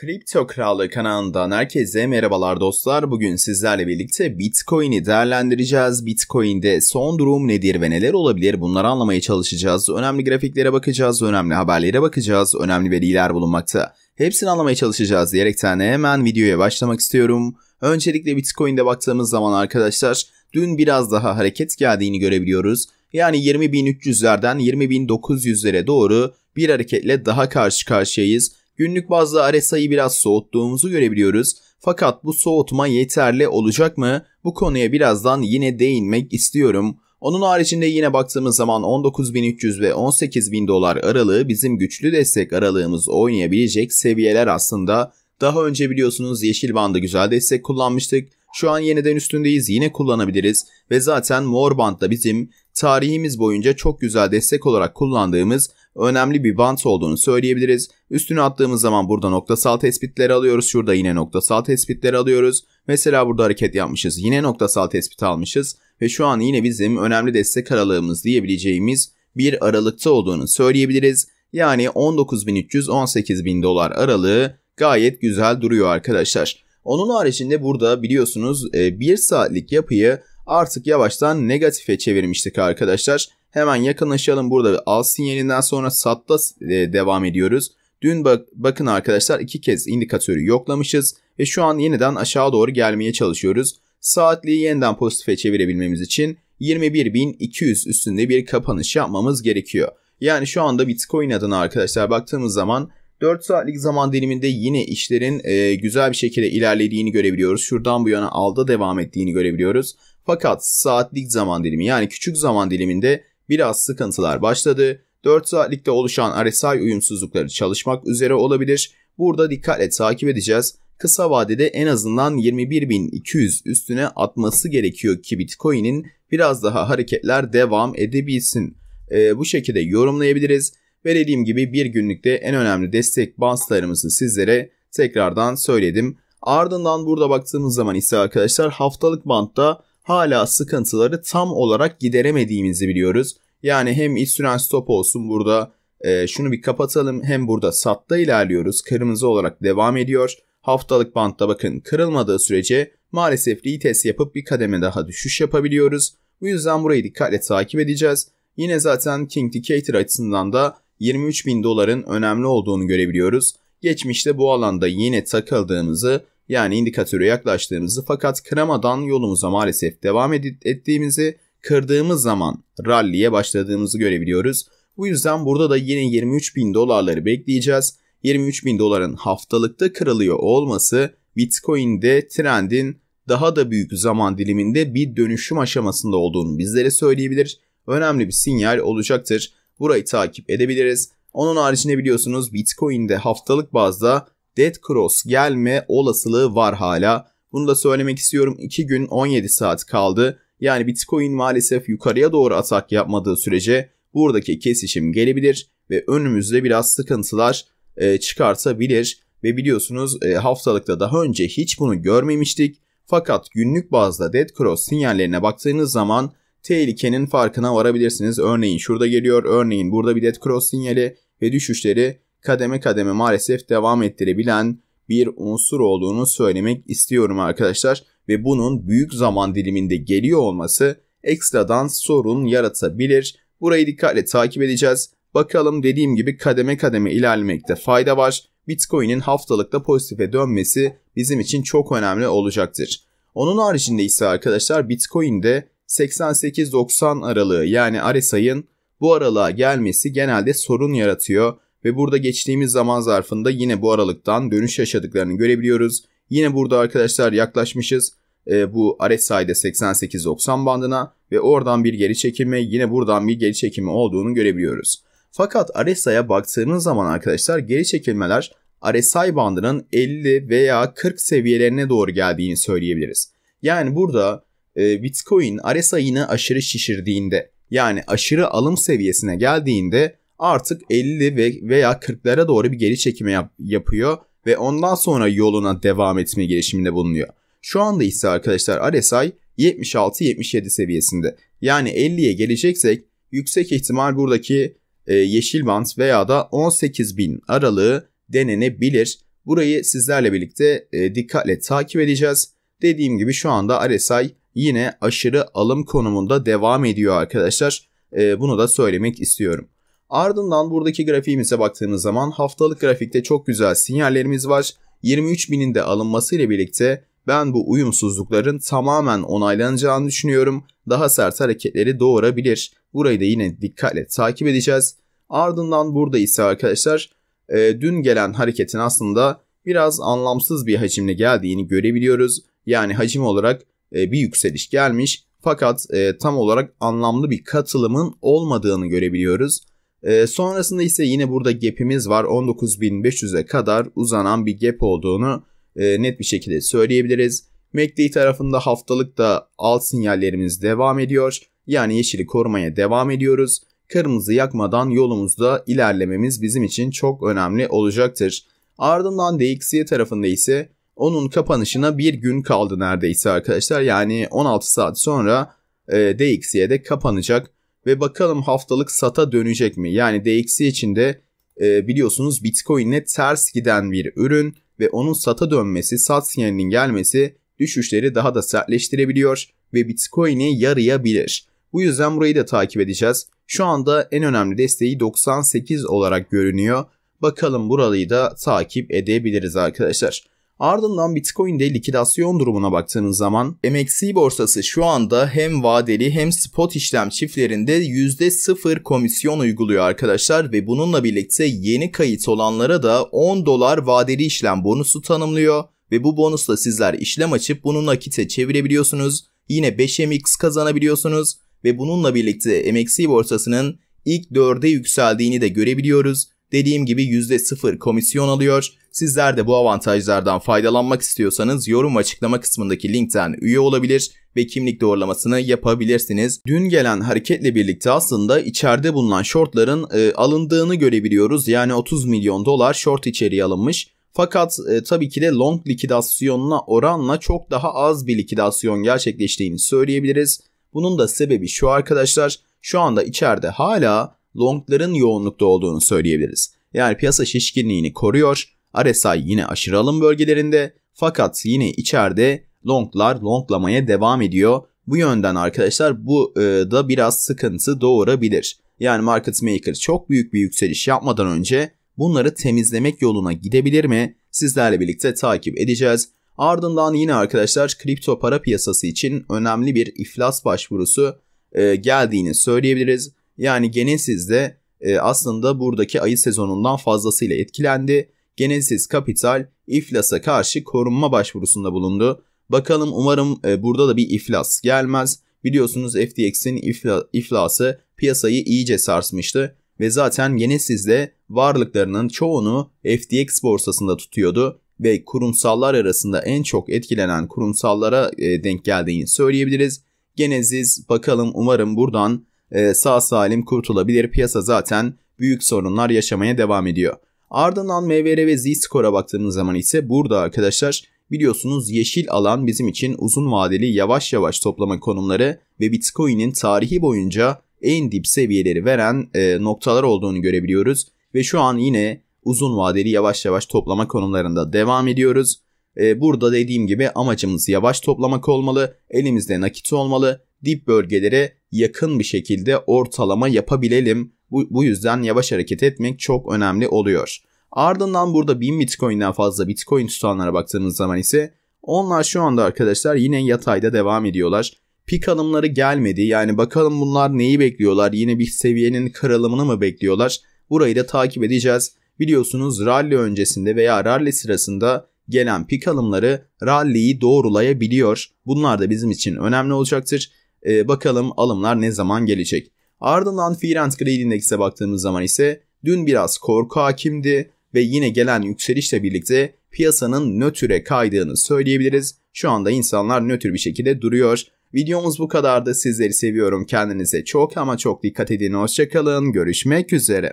Kripto Krallığı kanalından herkese merhabalar dostlar. Bugün sizlerle birlikte Bitcoin'i değerlendireceğiz. Bitcoin'de son durum nedir ve neler olabilir bunları anlamaya çalışacağız. Önemli grafiklere bakacağız, önemli haberlere bakacağız, önemli veriler bulunmakta. Hepsini anlamaya çalışacağız diyerekten hemen videoya başlamak istiyorum. Öncelikle Bitcoin'de baktığımız zaman arkadaşlar dün biraz daha hareket geldiğini görebiliyoruz. Yani 20.300'lerden 20.900'lere doğru bir hareketle daha karşı karşıyayız. Günlük bazda RSI'yi biraz soğuttuğumuzu görebiliyoruz. Fakat bu soğutma yeterli olacak mı? Bu konuya birazdan yine değinmek istiyorum. Onun haricinde yine baktığımız zaman 19.300 ve 18.000 dolar aralığı bizim güçlü destek aralığımız oynayabilecek seviyeler aslında. Daha önce biliyorsunuz yeşil bandı güzel destek kullanmıştık. Şu an yeniden üstündeyiz yine kullanabiliriz ve zaten mor band da bizim tarihimiz boyunca çok güzel destek olarak kullandığımız önemli bir bant olduğunu söyleyebiliriz. Üstüne attığımız zaman burada noktasal tespitleri alıyoruz. Şurada yine noktasal tespitleri alıyoruz. Mesela burada hareket yapmışız. Yine noktasal tespit almışız. Ve şu an yine bizim önemli destek aralığımız diyebileceğimiz bir aralıkta olduğunu söyleyebiliriz. Yani 19.300-18.000 dolar aralığı gayet güzel duruyor arkadaşlar. Onun haricinde burada biliyorsunuz 1 e, saatlik yapıyı artık yavaştan negatife çevirmiştik arkadaşlar. Hemen yakınlaşalım burada al sinyalinden sonra satta e, devam ediyoruz. Dün bak bakın arkadaşlar iki kez indikatörü yoklamışız ve şu an yeniden aşağı doğru gelmeye çalışıyoruz. Saatliği yeniden pozitife çevirebilmemiz için 21.200 üstünde bir kapanış yapmamız gerekiyor. Yani şu anda Bitcoin adına arkadaşlar baktığımız zaman 4 saatlik zaman diliminde yine işlerin e, güzel bir şekilde ilerlediğini görebiliyoruz. Şuradan bu yana alda devam ettiğini görebiliyoruz. Fakat saatlik zaman dilimi yani küçük zaman diliminde biraz sıkıntılar başladı. 4 saatlikte oluşan RSI uyumsuzlukları çalışmak üzere olabilir. Burada dikkatle takip edeceğiz. Kısa vadede en azından 21.200 üstüne atması gerekiyor ki Bitcoin'in biraz daha hareketler devam edebilsin. E, bu şekilde yorumlayabiliriz. Ve dediğim gibi bir günlükte en önemli destek baslarımızı sizlere tekrardan söyledim. Ardından burada baktığımız zaman ise arkadaşlar haftalık bantta hala sıkıntıları tam olarak gideremediğimizi biliyoruz. Yani hem iç süren stop olsun burada e, şunu bir kapatalım hem burada satta ilerliyoruz. Kırmızı olarak devam ediyor. Haftalık bantta bakın kırılmadığı sürece maalesef retest yapıp bir kademe daha düşüş yapabiliyoruz. Bu yüzden burayı dikkatle takip edeceğiz. Yine zaten King Decatur açısından da 23 bin doların önemli olduğunu görebiliyoruz. Geçmişte bu alanda yine takıldığımızı yani indikatöre yaklaştığımızı fakat kıramadan yolumuza maalesef devam ettiğimizi kırdığımız zaman ralliye başladığımızı görebiliyoruz. Bu yüzden burada da yine 23 bin dolarları bekleyeceğiz. 23 bin doların haftalıkta kırılıyor olması Bitcoin'de trendin daha da büyük zaman diliminde bir dönüşüm aşamasında olduğunu bizlere söyleyebilir. Önemli bir sinyal olacaktır burayı takip edebiliriz. Onun haricinde biliyorsunuz Bitcoin'de haftalık bazda Dead Cross gelme olasılığı var hala. Bunu da söylemek istiyorum 2 gün 17 saat kaldı. Yani Bitcoin maalesef yukarıya doğru atak yapmadığı sürece buradaki kesişim gelebilir ve önümüzde biraz sıkıntılar e, çıkartabilir. Ve biliyorsunuz e, haftalıkta daha önce hiç bunu görmemiştik. Fakat günlük bazda Dead Cross sinyallerine baktığınız zaman tehlikenin farkına varabilirsiniz. Örneğin şurada geliyor, örneğin burada bir dead cross sinyali ve düşüşleri kademe kademe maalesef devam ettirebilen bir unsur olduğunu söylemek istiyorum arkadaşlar ve bunun büyük zaman diliminde geliyor olması ekstradan sorun yaratabilir. Burayı dikkatle takip edeceğiz. Bakalım dediğim gibi kademe kademe ilerlemekte fayda var. Bitcoin'in haftalıkta pozitife dönmesi bizim için çok önemli olacaktır. Onun haricinde ise arkadaşlar Bitcoin'de 88-90 aralığı yani Aresay'ın bu aralığa gelmesi genelde sorun yaratıyor ve burada geçtiğimiz zaman zarfında yine bu aralıktan dönüş yaşadıklarını görebiliyoruz. Yine burada arkadaşlar yaklaşmışız e, bu RSI'de 88-90 bandına ve oradan bir geri çekilme yine buradan bir geri çekilme olduğunu görebiliyoruz. Fakat RSI'ye baktığınız zaman arkadaşlar geri çekilmeler RSI bandının 50 veya 40 seviyelerine doğru geldiğini söyleyebiliriz. Yani burada e, Bitcoin RSI'ını aşırı şişirdiğinde yani aşırı alım seviyesine geldiğinde artık 50 ve veya 40'lara doğru bir geri çekime yap- yapıyor ve ondan sonra yoluna devam etme girişiminde bulunuyor. Şu anda ise arkadaşlar RSI 76-77 seviyesinde. Yani 50'ye geleceksek yüksek ihtimal buradaki e, yeşil bant veya da 18.000 aralığı denenebilir. Burayı sizlerle birlikte e, dikkatle takip edeceğiz. Dediğim gibi şu anda RSI yine aşırı alım konumunda devam ediyor arkadaşlar. E, bunu da söylemek istiyorum. Ardından buradaki grafiğimize baktığımız zaman haftalık grafikte çok güzel sinyallerimiz var. 23.000'in de alınması ile birlikte ben bu uyumsuzlukların tamamen onaylanacağını düşünüyorum. Daha sert hareketleri doğurabilir. Burayı da yine dikkatle takip edeceğiz. Ardından burada ise arkadaşlar e, dün gelen hareketin aslında biraz anlamsız bir hacimle geldiğini görebiliyoruz. Yani hacim olarak e, bir yükseliş gelmiş. Fakat e, tam olarak anlamlı bir katılımın olmadığını görebiliyoruz. E, sonrasında ise yine burada gap'imiz var. 19.500'e kadar uzanan bir gap olduğunu e, net bir şekilde söyleyebiliriz. MACD tarafında haftalık da alt sinyallerimiz devam ediyor. Yani yeşili korumaya devam ediyoruz. Kırmızı yakmadan yolumuzda ilerlememiz bizim için çok önemli olacaktır. Ardından DXY tarafında ise onun kapanışına bir gün kaldı neredeyse arkadaşlar. Yani 16 saat sonra e, DXY de kapanacak. Ve bakalım haftalık SAT'a dönecek mi? Yani DXY içinde e, biliyorsunuz Bitcoin'le ters giden bir ürün ve onun SAT'a dönmesi, SAT sinyalinin gelmesi düşüşleri daha da sertleştirebiliyor ve Bitcoin'i yarayabilir. Bu yüzden burayı da takip edeceğiz. Şu anda en önemli desteği 98 olarak görünüyor. Bakalım burayı da takip edebiliriz arkadaşlar. Ardından Bitcoin'de likidasyon durumuna baktığınız zaman MXC borsası şu anda hem vadeli hem spot işlem çiftlerinde %0 komisyon uyguluyor arkadaşlar ve bununla birlikte yeni kayıt olanlara da 10 dolar vadeli işlem bonusu tanımlıyor ve bu bonusla sizler işlem açıp bunu nakite çevirebiliyorsunuz. Yine 5MX kazanabiliyorsunuz ve bununla birlikte MXC borsasının ilk 4'e yükseldiğini de görebiliyoruz Dediğim gibi %0 komisyon alıyor. Sizler de bu avantajlardan faydalanmak istiyorsanız yorum açıklama kısmındaki linkten üye olabilir ve kimlik doğrulamasını yapabilirsiniz. Dün gelen hareketle birlikte aslında içeride bulunan shortların e, alındığını görebiliyoruz. Yani 30 milyon dolar short içeriye alınmış. Fakat e, tabii ki de long likidasyonuna oranla çok daha az bir likidasyon gerçekleştiğini söyleyebiliriz. Bunun da sebebi şu arkadaşlar. Şu anda içeride hala longların yoğunlukta olduğunu söyleyebiliriz. Yani piyasa şişkinliğini koruyor. RSI yine aşırı alım bölgelerinde fakat yine içeride longlar longlamaya devam ediyor. Bu yönden arkadaşlar bu e, da biraz sıkıntı doğurabilir. Yani market maker çok büyük bir yükseliş yapmadan önce bunları temizlemek yoluna gidebilir mi? Sizlerle birlikte takip edeceğiz. Ardından yine arkadaşlar kripto para piyasası için önemli bir iflas başvurusu e, geldiğini söyleyebiliriz. Yani Genesis de e, aslında buradaki ayı sezonundan fazlasıyla etkilendi. Genesis Capital iflasa karşı korunma başvurusunda bulundu. Bakalım umarım e, burada da bir iflas gelmez. Biliyorsunuz FTX'in ifla, iflası piyasayı iyice sarsmıştı ve zaten Genesis de varlıklarının çoğunu FTX borsasında tutuyordu ve kurumsallar arasında en çok etkilenen kurumsallara e, denk geldiğini söyleyebiliriz. Genesis bakalım umarım buradan ee, sağ salim kurtulabilir. Piyasa zaten büyük sorunlar yaşamaya devam ediyor. Ardından MVR ve Z-Score'a baktığımız zaman ise burada arkadaşlar biliyorsunuz yeşil alan bizim için uzun vadeli yavaş yavaş toplama konumları ve Bitcoin'in tarihi boyunca en dip seviyeleri veren e, noktalar olduğunu görebiliyoruz. Ve şu an yine uzun vadeli yavaş yavaş toplama konumlarında devam ediyoruz. E, burada dediğim gibi amacımız yavaş toplamak olmalı, elimizde nakit olmalı, dip bölgelere yakın bir şekilde ortalama yapabilelim. Bu, bu yüzden yavaş hareket etmek çok önemli oluyor. Ardından burada 1000 Bitcoin'den fazla Bitcoin tutanlara baktığımız zaman ise onlar şu anda arkadaşlar yine yatayda devam ediyorlar. Pik alımları gelmedi. Yani bakalım bunlar neyi bekliyorlar? Yine bir seviyenin kırılımını mı bekliyorlar? Burayı da takip edeceğiz. Biliyorsunuz rally öncesinde veya rally sırasında gelen pik alımları rally'yi doğrulayabiliyor. Bunlar da bizim için önemli olacaktır. E, bakalım alımlar ne zaman gelecek. Ardından Firenze Grade Index'e baktığımız zaman ise dün biraz korku hakimdi ve yine gelen yükselişle birlikte piyasanın nötre kaydığını söyleyebiliriz. Şu anda insanlar nötr bir şekilde duruyor. Videomuz bu kadardı. Sizleri seviyorum. Kendinize çok ama çok dikkat edin. Hoşçakalın. Görüşmek üzere.